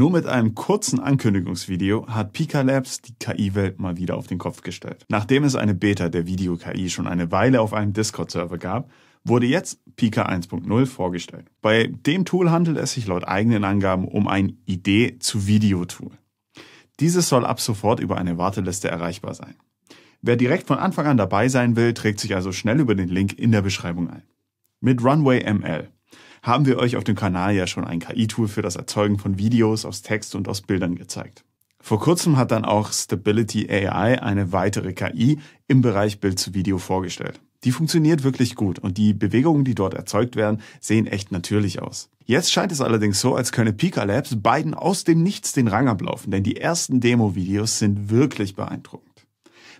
Nur mit einem kurzen Ankündigungsvideo hat Pika Labs die KI-Welt mal wieder auf den Kopf gestellt. Nachdem es eine Beta der Video-KI schon eine Weile auf einem Discord-Server gab, wurde jetzt Pika 1.0 vorgestellt. Bei dem Tool handelt es sich laut eigenen Angaben um ein Idee zu Video-Tool. Dieses soll ab sofort über eine Warteliste erreichbar sein. Wer direkt von Anfang an dabei sein will, trägt sich also schnell über den Link in der Beschreibung ein. Mit Runway ML haben wir euch auf dem Kanal ja schon ein KI-Tool für das Erzeugen von Videos aus Text und aus Bildern gezeigt. Vor kurzem hat dann auch Stability AI eine weitere KI im Bereich Bild zu Video vorgestellt. Die funktioniert wirklich gut und die Bewegungen, die dort erzeugt werden, sehen echt natürlich aus. Jetzt scheint es allerdings so, als könne Pika Labs beiden aus dem Nichts den Rang ablaufen, denn die ersten Demo-Videos sind wirklich beeindruckend.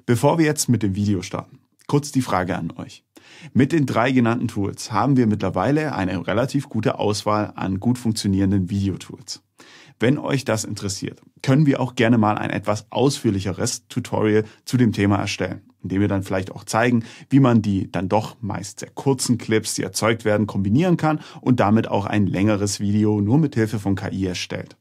Bevor wir jetzt mit dem Video starten, kurz die Frage an euch. Mit den drei genannten Tools haben wir mittlerweile eine relativ gute Auswahl an gut funktionierenden Videotools. Wenn euch das interessiert, können wir auch gerne mal ein etwas ausführlicheres Tutorial zu dem Thema erstellen, indem wir dann vielleicht auch zeigen, wie man die dann doch meist sehr kurzen Clips, die erzeugt werden, kombinieren kann und damit auch ein längeres Video nur mit Hilfe von KI erstellt.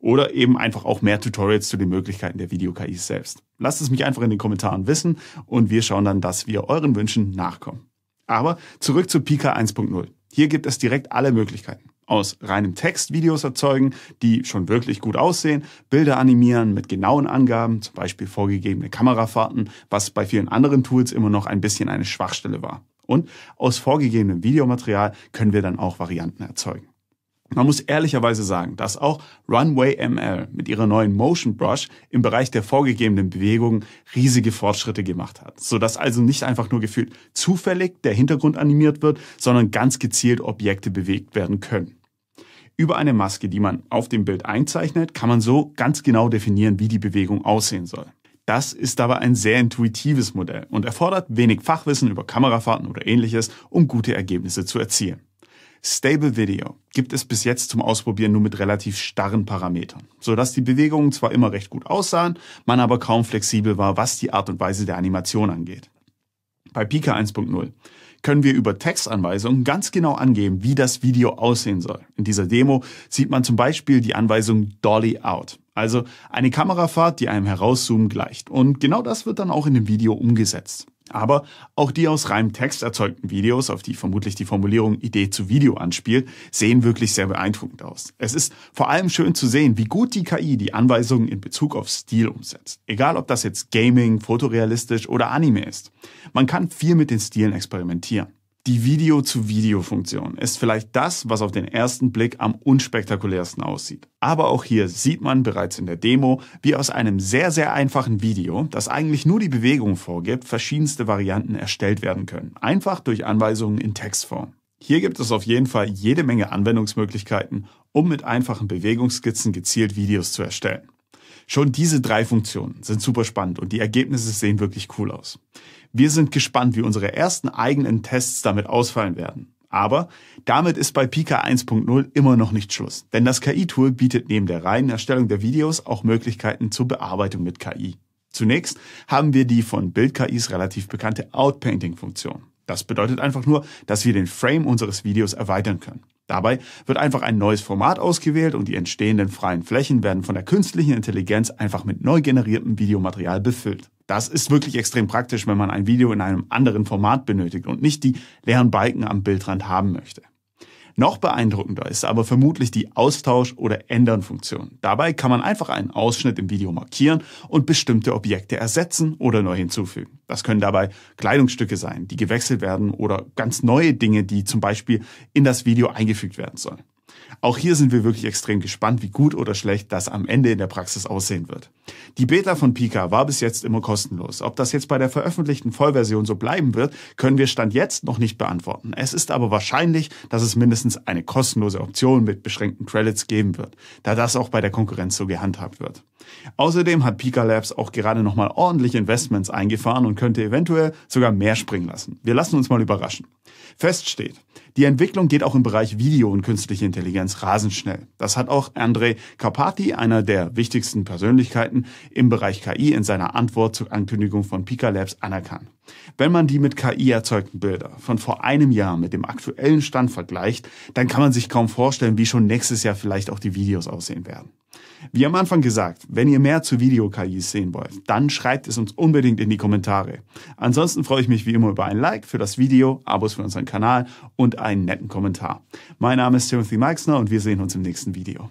Oder eben einfach auch mehr Tutorials zu den Möglichkeiten der Video-KI selbst. Lasst es mich einfach in den Kommentaren wissen und wir schauen dann, dass wir euren Wünschen nachkommen. Aber zurück zu Pika 1.0. Hier gibt es direkt alle Möglichkeiten. Aus reinem Text Videos erzeugen, die schon wirklich gut aussehen, Bilder animieren mit genauen Angaben, zum Beispiel vorgegebene Kamerafahrten, was bei vielen anderen Tools immer noch ein bisschen eine Schwachstelle war. Und aus vorgegebenem Videomaterial können wir dann auch Varianten erzeugen. Man muss ehrlicherweise sagen, dass auch Runway ML mit ihrer neuen Motion Brush im Bereich der vorgegebenen Bewegungen riesige Fortschritte gemacht hat, sodass also nicht einfach nur gefühlt zufällig der Hintergrund animiert wird, sondern ganz gezielt Objekte bewegt werden können. Über eine Maske, die man auf dem Bild einzeichnet, kann man so ganz genau definieren, wie die Bewegung aussehen soll. Das ist aber ein sehr intuitives Modell und erfordert wenig Fachwissen über Kamerafahrten oder ähnliches, um gute Ergebnisse zu erzielen. Stable Video gibt es bis jetzt zum Ausprobieren nur mit relativ starren Parametern, sodass die Bewegungen zwar immer recht gut aussahen, man aber kaum flexibel war, was die Art und Weise der Animation angeht. Bei Pika 1.0 können wir über Textanweisungen ganz genau angeben, wie das Video aussehen soll. In dieser Demo sieht man zum Beispiel die Anweisung Dolly Out, also eine Kamerafahrt, die einem Herauszoomen gleicht. Und genau das wird dann auch in dem Video umgesetzt. Aber auch die aus reinem Text erzeugten Videos, auf die vermutlich die Formulierung Idee zu Video anspielt, sehen wirklich sehr beeindruckend aus. Es ist vor allem schön zu sehen, wie gut die KI die Anweisungen in Bezug auf Stil umsetzt. Egal, ob das jetzt Gaming, fotorealistisch oder Anime ist. Man kann viel mit den Stilen experimentieren. Die Video-zu-Video-Funktion ist vielleicht das, was auf den ersten Blick am unspektakulärsten aussieht. Aber auch hier sieht man bereits in der Demo, wie aus einem sehr, sehr einfachen Video, das eigentlich nur die Bewegung vorgibt, verschiedenste Varianten erstellt werden können. Einfach durch Anweisungen in Textform. Hier gibt es auf jeden Fall jede Menge Anwendungsmöglichkeiten, um mit einfachen Bewegungsskizzen gezielt Videos zu erstellen. Schon diese drei Funktionen sind super spannend und die Ergebnisse sehen wirklich cool aus. Wir sind gespannt, wie unsere ersten eigenen Tests damit ausfallen werden. Aber damit ist bei Pika 1.0 immer noch nicht Schluss, denn das KI-Tool bietet neben der reinen Erstellung der Videos auch Möglichkeiten zur Bearbeitung mit KI. Zunächst haben wir die von Bild-KIs relativ bekannte Outpainting-Funktion. Das bedeutet einfach nur, dass wir den Frame unseres Videos erweitern können. Dabei wird einfach ein neues Format ausgewählt und die entstehenden freien Flächen werden von der künstlichen Intelligenz einfach mit neu generiertem Videomaterial befüllt. Das ist wirklich extrem praktisch, wenn man ein Video in einem anderen Format benötigt und nicht die leeren Balken am Bildrand haben möchte. Noch beeindruckender ist aber vermutlich die Austausch- oder Ändern-Funktion. Dabei kann man einfach einen Ausschnitt im Video markieren und bestimmte Objekte ersetzen oder neu hinzufügen. Das können dabei Kleidungsstücke sein, die gewechselt werden oder ganz neue Dinge, die zum Beispiel in das Video eingefügt werden sollen. Auch hier sind wir wirklich extrem gespannt, wie gut oder schlecht das am Ende in der Praxis aussehen wird. Die Beta von Pika war bis jetzt immer kostenlos. Ob das jetzt bei der veröffentlichten Vollversion so bleiben wird, können wir Stand jetzt noch nicht beantworten. Es ist aber wahrscheinlich, dass es mindestens eine kostenlose Option mit beschränkten Credits geben wird, da das auch bei der Konkurrenz so gehandhabt wird. Außerdem hat Pika Labs auch gerade nochmal ordentlich Investments eingefahren und könnte eventuell sogar mehr springen lassen. Wir lassen uns mal überraschen. Fest steht, die Entwicklung geht auch im Bereich Video und künstliche Intelligenz rasend schnell. Das hat auch Andrei Karpathy, einer der wichtigsten Persönlichkeiten im Bereich KI, in seiner Antwort zur Ankündigung von Pika Labs anerkannt. Wenn man die mit KI erzeugten Bilder von vor einem Jahr mit dem aktuellen Stand vergleicht, dann kann man sich kaum vorstellen, wie schon nächstes Jahr vielleicht auch die Videos aussehen werden. Wie am Anfang gesagt, wenn ihr mehr zu Video-KIs sehen wollt, dann schreibt es uns unbedingt in die Kommentare. Ansonsten freue ich mich wie immer über ein Like für das Video, Abos Abos für unseren Kanal und einen netten Kommentar. Mein Name ist Timothy Meixner und wir sehen uns im nächsten Video.